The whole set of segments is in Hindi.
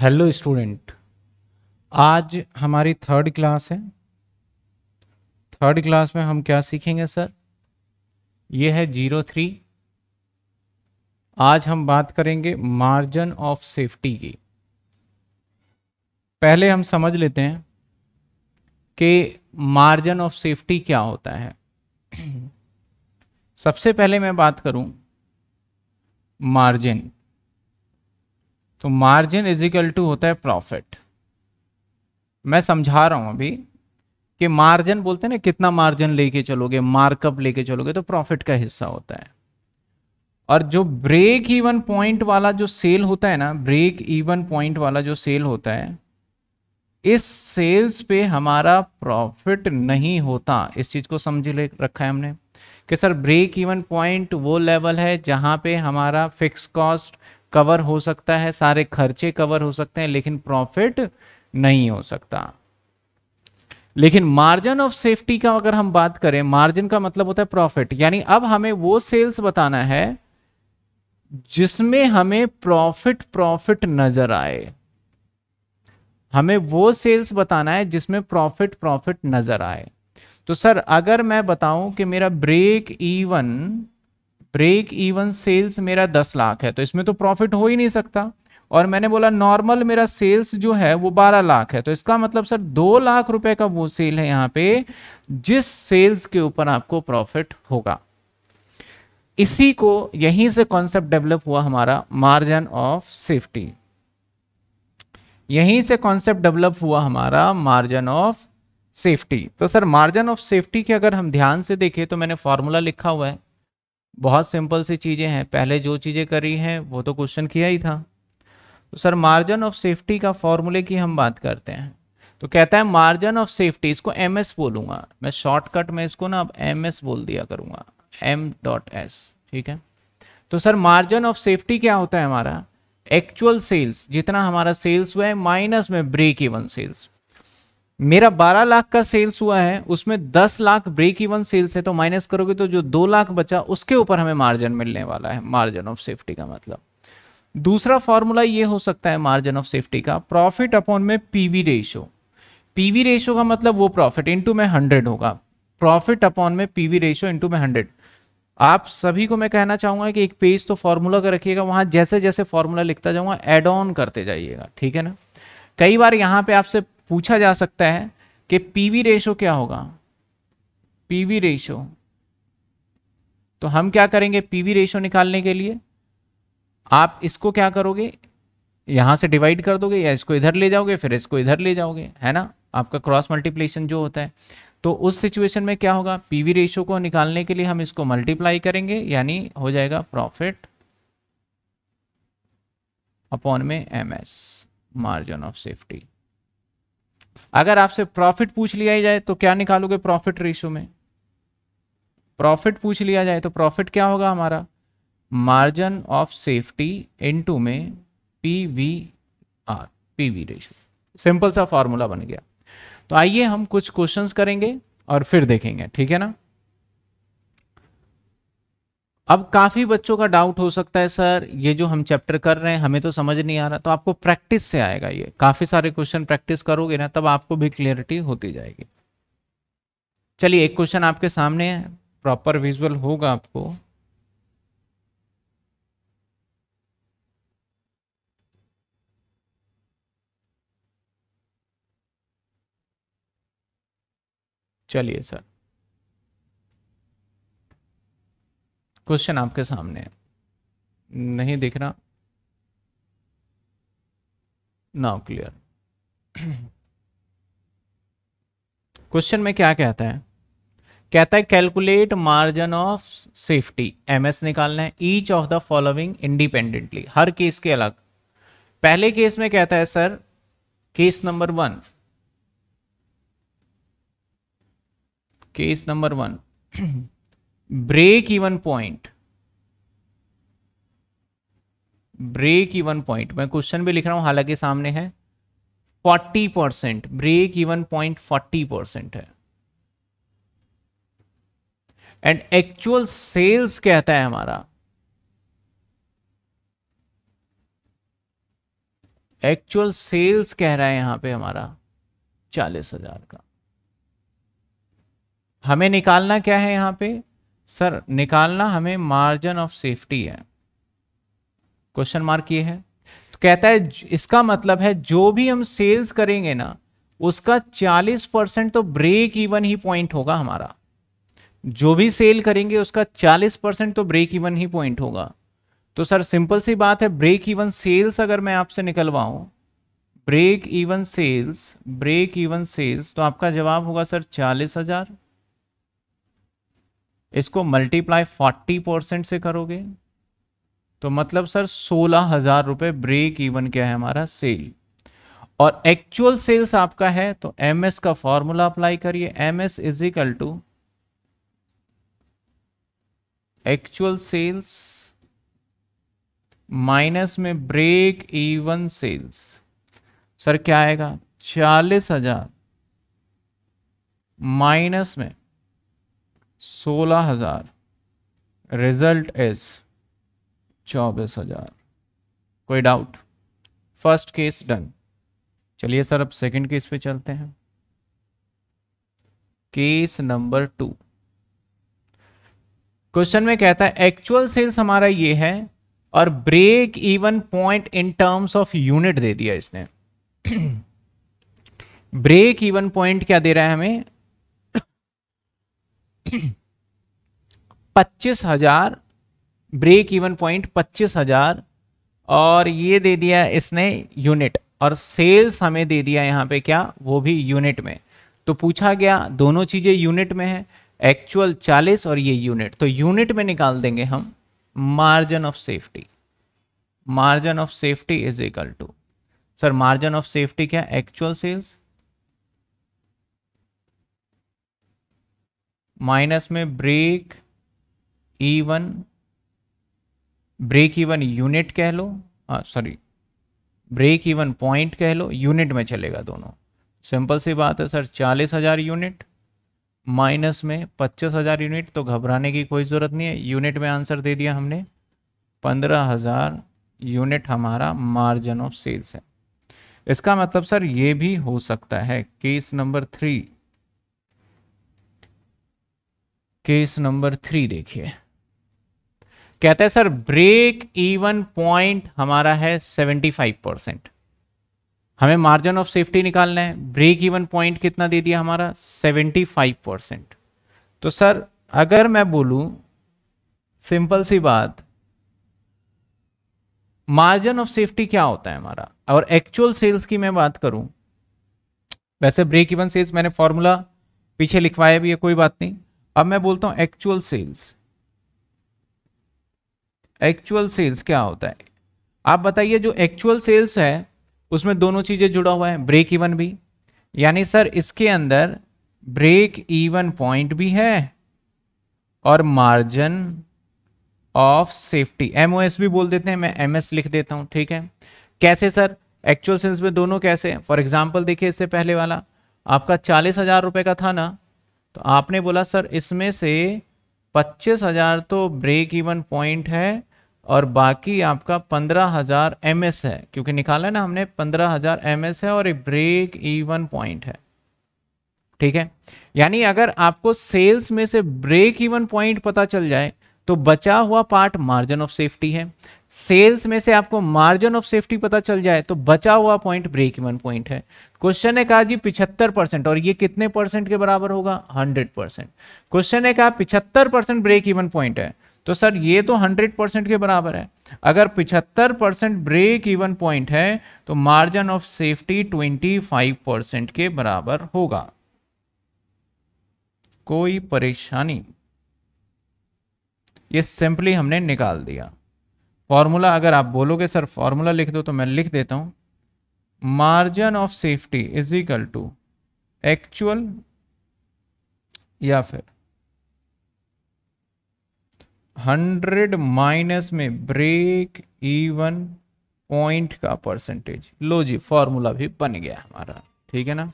हेलो स्टूडेंट आज हमारी थर्ड क्लास है थर्ड क्लास में हम क्या सीखेंगे सर ये है जीरो थ्री आज हम बात करेंगे मार्जिन ऑफ सेफ्टी की पहले हम समझ लेते हैं कि मार्जिन ऑफ सेफ्टी क्या होता है सबसे पहले मैं बात करूं मार्जिन तो मार्जिन इज इक्वल टू होता है प्रॉफिट मैं समझा रहा हूं अभी कि मार्जिन बोलते हैं ना कितना मार्जिन लेके चलोगे मार्कअप लेके चलोगे तो प्रॉफिट का हिस्सा होता है और जो ब्रेक इवन पॉइंट वाला जो सेल होता है ना ब्रेक इवन पॉइंट वाला जो सेल होता है इस सेल्स पे हमारा प्रॉफिट नहीं होता इस चीज़ को समझ ले रखा है हमने कि सर ब्रेक इवन पॉइंट वो लेवल है जहां पे हमारा फिक्स कॉस्ट कवर हो सकता है सारे खर्चे कवर हो सकते हैं लेकिन प्रॉफिट नहीं हो सकता लेकिन मार्जिन ऑफ सेफ्टी का अगर हम बात करें मार्जिन का मतलब होता है प्रॉफिट यानी अब हमें वो सेल्स बताना है जिसमें हमें प्रॉफिट प्रॉफिट नजर आए हमें वो सेल्स बताना है जिसमें प्रॉफिट प्रॉफिट नजर आए तो सर अगर मैं बताऊं कि मेरा break even break even sales मेरा दस लाख है तो इसमें तो प्रॉफिट हो ही नहीं सकता और मैंने बोला नॉर्मल मेरा सेल्स जो है वो बारह लाख है तो इसका मतलब सर दो लाख रुपए का वो सेल है यहाँ पे जिस सेल्स के ऊपर आपको प्रॉफिट होगा इसी को यहीं से कॉन्सेप्ट डेवलप हुआ हमारा मार्जिन ऑफ सेफ्टी यहीं से कॉन्सेप्ट डेवलप हुआ हमारा मार्जिन ऑफ सेफ्टी तो सर मार्जिन ऑफ सेफ्टी के अगर हम ध्यान से देखें तो मैंने फॉर्मूला लिखा हुआ है बहुत सिंपल सी चीज़ें हैं पहले जो चीज़ें करी हैं वो तो क्वेश्चन किया ही था तो सर मार्जिन ऑफ सेफ्टी का फॉर्मूले की हम बात करते हैं तो कहता है मार्जिन ऑफ सेफ्टी इसको एम एस बोलूँगा मैं शॉर्टकट में इसको ना अब एम एस बोल दिया करूँगा एम डॉट एस ठीक है तो सर मार्जिन ऑफ सेफ्टी क्या होता है हमारा एक्चुअल सेल्स जितना हमारा सेल्स हुआ है माइनस में ब्रेक इवन सेल्स मेरा 12 लाख का सेल्स हुआ है उसमें 10 लाख ब्रेक इवन सेल्स है तो माइनस करोगे तो जो 2 लाख बचा उसके ऊपर हमें मार्जिन मिलने वाला है मार्जिन ऑफ सेफ्टी का मतलब दूसरा फॉर्मूला ये हो सकता है मार्जिन ऑफ सेफ्टी का प्रॉफिट अपॉन में पीवी रेशो पीवी रेशो का मतलब वो प्रॉफिट इंटू में हंड्रेड होगा प्रॉफिट अपॉन में पीवी रेशो इंटू में हंड्रेड आप सभी को मैं कहना चाहूंगा कि एक पेज तो फॉर्मूला का रखिएगा वहां जैसे जैसे फॉर्मूला लिखता जाऊंगा एड ऑन करते जाइएगा ठीक है ना कई बार यहाँ पे आपसे पूछा जा सकता है कि पीवी रेशो क्या होगा पीवी रेशो तो हम क्या करेंगे पीवी रेशो निकालने के लिए आप इसको क्या करोगे यहां से डिवाइड कर दोगे या इसको इधर ले जाओगे फिर इसको इधर ले जाओगे है ना आपका क्रॉस मल्टीप्लेशन जो होता है तो उस सिचुएशन में क्या होगा पीवी रेशो को निकालने के लिए हम इसको मल्टीप्लाई करेंगे यानी हो जाएगा प्रॉफिट अपॉन में M S margin of safety अगर आपसे प्रॉफिट पूछ लिया जाए तो क्या निकालोगे प्रॉफिट रेशो में प्रॉफिट पूछ लिया जाए तो प्रॉफिट क्या होगा हमारा margin of safety into में P V R P V ratio simple सा फॉर्मूला बन गया तो आइए हम कुछ क्वेश्चंस करेंगे और फिर देखेंगे ठीक है ना अब काफ़ी बच्चों का डाउट हो सकता है सर ये जो हम चैप्टर कर रहे हैं हमें तो समझ नहीं आ रहा तो आपको प्रैक्टिस से आएगा ये काफ़ी सारे क्वेश्चन प्रैक्टिस करोगे ना तब आपको भी क्लियरिटी होती जाएगी चलिए एक क्वेश्चन आपके सामने है प्रॉपर विजुअल होगा आपको चलिए सर क्वेश्चन आपके सामने है नहीं दिख रहा नाउ क्लियर क्वेश्चन में क्या कहता है कहता है calculate margin of safety MS निकालना है each of the following independently हर केस के अलग पहले केस में कहता है sir case number one case number one break even point break even point मैं क्वेश्चन भी लिख रहा हूं हालांकि सामने है forty percent break even point forty percent है एंड एक्चुअल सेल्स कहता है हमारा एक्चुअल सेल्स कह रहा है यहां पे हमारा चालीस हजार का हमें निकालना क्या है यहां पे सर निकालना हमें मार्जिन ऑफ सेफ्टी है क्वेश्चन मार्क ये है तो कहता है इसका मतलब है जो भी हम सेल्स करेंगे ना उसका 40 परसेंट तो ब्रेक इवन ही पॉइंट होगा हमारा जो भी सेल करेंगे उसका 40 परसेंट तो ब्रेक इवन ही पॉइंट होगा तो सर सिंपल सी बात है ब्रेक इवन सेल्स अगर मैं आपसे निकलवाऊं break even sales break even sales तो आपका जवाब होगा सर चालीस हजार इसको मल्टीप्लाई फोर्टी परसेंट से करोगे तो मतलब सर सोलह हजार रुपये ब्रेक इवन क्या है हमारा सेल और एक्चुअल सेल्स आपका है तो एम एस का फॉर्मूला अप्लाई करिए M S equal to actual sales minus में ब्रेक इवन सेल्स सर क्या आएगा चालीस हजार माइनस में सोलह हजार रिजल्ट इज चौबीस हजार कोई डाउट फर्स्ट केस डन चलिए सर अब सेकंड केस पे चलते हैं केस नंबर टू क्वेश्चन में कहता है एक्चुअल सेल्स हमारा ये है और break even point in terms of unit दे दिया इसने ब्रेक इवन पॉइंट क्या दे रहा है हमें पच्चीस हजार ब्रेक इवन पॉइंट पच्चीस हजार और ये दे दिया इसने यूनिट और सेल्स हमें दे दिया यहाँ पे क्या वो भी यूनिट में तो पूछा गया दोनों चीज़ें यूनिट में है एक्चुअल चालीस और ये यूनिट तो यूनिट में निकाल देंगे हम margin of safety margin of safety is equal to sir margin of safety क्या एक्चुअल सेल्स माइनस में break even break even unit कह लो सॉरी ब्रेक इवन पॉइंट कह लो यूनिट में चलेगा दोनों सिंपल सी बात है सर चालीस हज़ार यूनिट माइनस में पच्चीस हज़ार यूनिट तो घबराने की कोई ज़रूरत नहीं है यूनिट में आंसर दे दिया हमने पंद्रह हज़ार यूनिट हमारा मार्जिन ऑफ सेल्स है इसका मतलब सर ये भी हो सकता है case number three case number three देखिए कहते हैं सर ब्रेक इवन पॉइंट हमारा है 75 परसेंट हमें मार्जिन ऑफ सेफ्टी निकालना है ब्रेक इवन पॉइंट कितना दे दिया हमारा 75 परसेंट तो सर अगर मैं बोलूं सिंपल सी बात मार्जिन ऑफ सेफ्टी क्या होता है हमारा और एक्चुअल सेल्स की मैं बात करूं वैसे ब्रेक इवन सेल्स मैंने फॉर्मूला पीछे लिखवाया भी है कोई बात नहीं अब मैं बोलता हूं एक्चुअल सेल्स एक्चुअल सेल्स क्या होता है आप बताइए जो एक्चुअल सेल्स है उसमें दोनों चीज़ें जुड़ा हुआ है ब्रेक इवन भी यानी सर इसके अंदर ब्रेक इवन पॉइंट भी है और मार्जिन ऑफ सेफ्टी एम भी बोल देते हैं मैं एम लिख देता हूं ठीक है कैसे सर एक्चुअल सेल्स में दोनों कैसे फॉर एग्जाम्पल देखिए इससे पहले वाला आपका चालीस हज़ार रुपए का था ना तो आपने बोला सर इसमें से पच्चीस हज़ार तो ब्रेक इवन पॉइंट है और बाकी आपका पंद्रह हज़ार एम है क्योंकि निकाला ना हमने पंद्रह हज़ार एम है और ब्रेक इवन पॉइंट है ठीक है यानी अगर आपको सेल्स में से ब्रेक इवन पॉइंट पता चल जाए तो बचा हुआ पार्ट मार्जिन ऑफ सेफ्टी है सेल्स में से आपको मार्जिन ऑफ सेफ्टी पता चल जाए तो बचा हुआ पॉइंट ब्रेक इवन पॉइंट है क्वेश्चन ने कहा जी पिछहत्तर परसेंट और ये कितने परसेंट के बराबर होगा हंड्रेड परसेंट क्वेश्चन ने कहा पिछहत्तर परसेंट ब्रेक इवन पॉइंट है तो सर ये तो हंड्रेड परसेंट के बराबर है अगर पिछहत्तर परसेंट ब्रेक इवन पॉइंट है तो margin of safety twenty five percent के बराबर होगा कोई परेशानी ये सिंपली हमने निकाल दिया फार्मूला अगर आप बोलोगे सर फार्मूला लिख दो तो मैं लिख देता हूँ margin of safety is equal to actual या फिर हंड्रेड माइनस में ब्रेक इवन पॉइंट का परसेंटेज लो जी फॉर्मूला भी बन गया हमारा ठीक है ना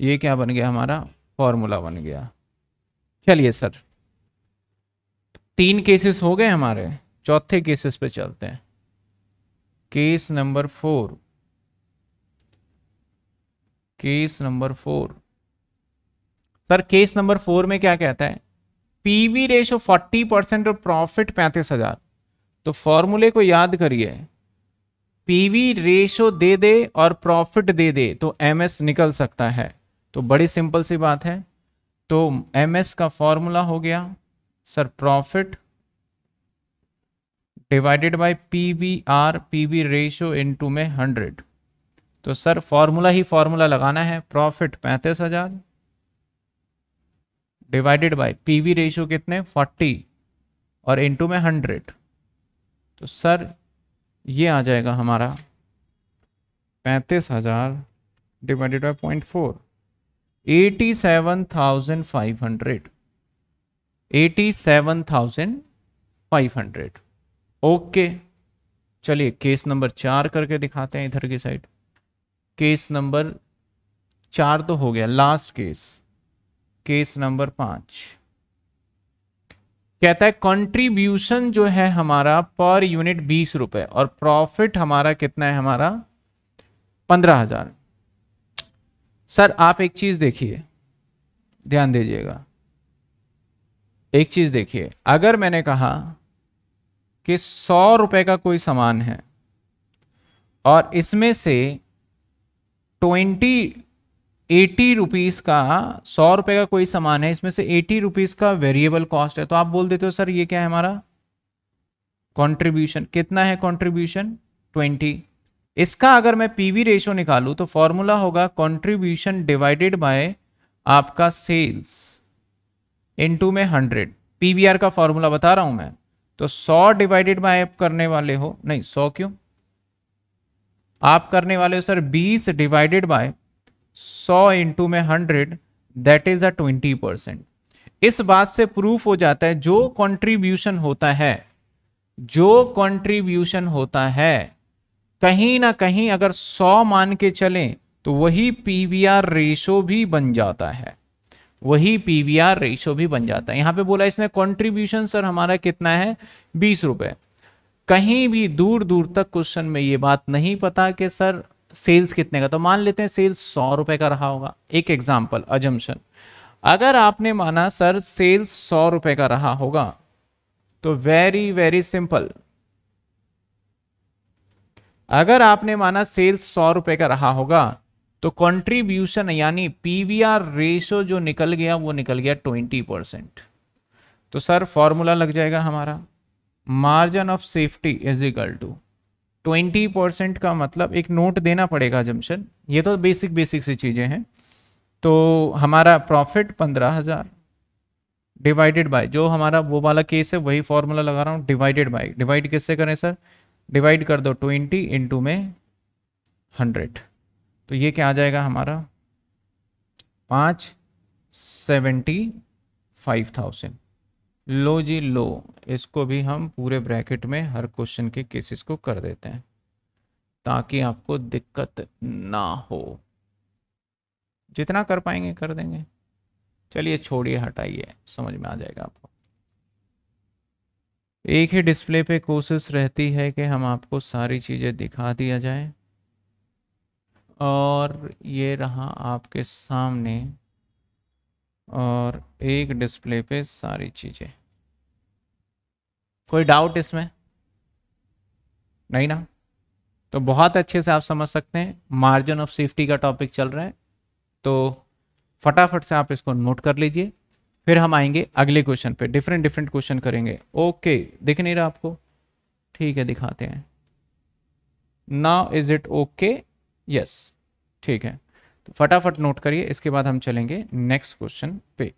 ये क्या बन गया हमारा फॉर्मूला बन गया चलिए सर तीन केसेस हो गए हमारे चौथे केसेस पे चलते हैं case number four case number four sir case number four में क्या कहता है पीवी रेशो फोर्टी परसेंट और प्रॉफिट पैंतीस हजार तो फॉर्मूले को याद करिए पीवी रेशो दे दे और प्रॉफिट दे दे तो एमएस निकल सकता है तो बड़ी सिंपल सी बात है तो एमएस का फॉर्मूला हो गया sir profit divided by P V R P V ratio into में हंड्रेड तो सर फॉर्मूला ही फॉर्मूला लगाना है प्रॉफिट पैंतीस हजार divided by P V ratio कितने फोर्टी और इनटू में हंड्रेड तो सर ये आ जाएगा हमारा पैंतीस हजार divided by point four eighty seven thousand five hundred eighty seven thousand five hundred okay चलिए केस नंबर चार करके दिखाते हैं इधर की साइड केस नंबर चार तो हो गया लास्ट केस केस नंबर पांच कहता है कंट्रीब्यूशन जो है हमारा पर यूनिट बीस रुपए और प्रॉफिट हमारा कितना है हमारा पंद्रह हजार सर आप एक चीज देखिए ध्यान दीजिएगा एक चीज देखिए अगर मैंने कहा कि सौ रुपये का कोई सामान है और इसमें से ट्वेंटी एटी रुपीज़ का सौ रुपये का कोई सामान है इसमें से एटी रुपीज़ का वेरिएबल कॉस्ट है तो आप बोल देते हो सर ये क्या है हमारा कंट्रीब्यूशन कितना है कंट्रीब्यूशन ट्वेंटी इसका अगर मैं पीवी रेशो निकालूं तो फॉर्मूला होगा कंट्रीब्यूशन डिवाइडेड बाय आपका सेल्स इनटू में हंड्रेड पीवीआर का फॉर्मूला बता रहा हूं मैं तो 100 डिवाइडेड बाय आप करने वाले हो नहीं 100 क्यों आप करने वाले हो सर 20 डिवाइडेड बाय 100 इंटू में 100 दैट इज अ 20 परसेंट इस बात से प्रूफ हो जाता है जो कंट्रीब्यूशन होता है जो कंट्रीब्यूशन होता है कहीं ना कहीं अगर 100 मान के चलें तो वही पीवीआर रेशो भी बन जाता है वही पी वी आर रेशो भी बन जाता है यहाँ पे बोला इसने कॉन्ट्रीब्यूशन सर हमारा कितना है बीस रुपए कहीं भी दूर दूर तक क्वेश्चन में ये बात नहीं पता कि सर सेल्स कितने का तो मान लेते हैं सेल्स सौ रुपए का रहा होगा एक एग्जाम्पल अजम्पन अगर आपने माना सर सेल्स सौ रुपए का रहा होगा तो वेरी वेरी सिंपल अगर आपने माना सेल्स सौ रुपए का रहा होगा तो कंट्रीब्यूशन यानी पीवीआर रेशो जो निकल गया वो निकल गया ट्वेंटी परसेंट तो सर फॉर्मूला लग जाएगा हमारा margin of safety is equal to twenty percent का मतलब एक नोट देना पड़ेगा जमशन ये तो बेसिक बेसिक सी चीज़ें हैं तो हमारा प्रॉफिट पंद्रह हज़ार डिवाइडेड बाय जो हमारा वो वाला केस है वही फॉर्मूला लगा रहा हूँ डिवाइडेड बाई डिवाइड किससे करें सर डिवाइड कर दो ट्वेंटी में हंड्रेड तो ये क्या आ जाएगा हमारा पाँच सेवेंटी फाइव थाउजेंड लो जी लो इसको भी हम पूरे ब्रैकेट में हर क्वेश्चन के केसेस को कर देते हैं ताकि आपको दिक्कत ना हो जितना कर पाएंगे कर देंगे चलिए छोड़िए हटाइए समझ में आ जाएगा आपको एक ही डिस्प्ले पे कोशिश रहती है कि हम आपको सारी चीज़ें दिखा दिया जाए और ये रहा आपके सामने और एक डिस्प्ले पे सारी चीज़ें कोई डाउट इसमें नहीं ना तो बहुत अच्छे से आप समझ सकते हैं मार्जिन ऑफ सेफ्टी का टॉपिक चल रहा है तो फटाफट से आप इसको नोट कर लीजिए फिर हम आएंगे अगले क्वेश्चन पे डिफरेंट डिफरेंट क्वेश्चन करेंगे ओके दिख नहीं रहा आपको ठीक है दिखाते हैं now is it okay yes ठीक है तो फटाफट नोट करिए इसके बाद हम चलेंगे नेक्स्ट क्वेश्चन पे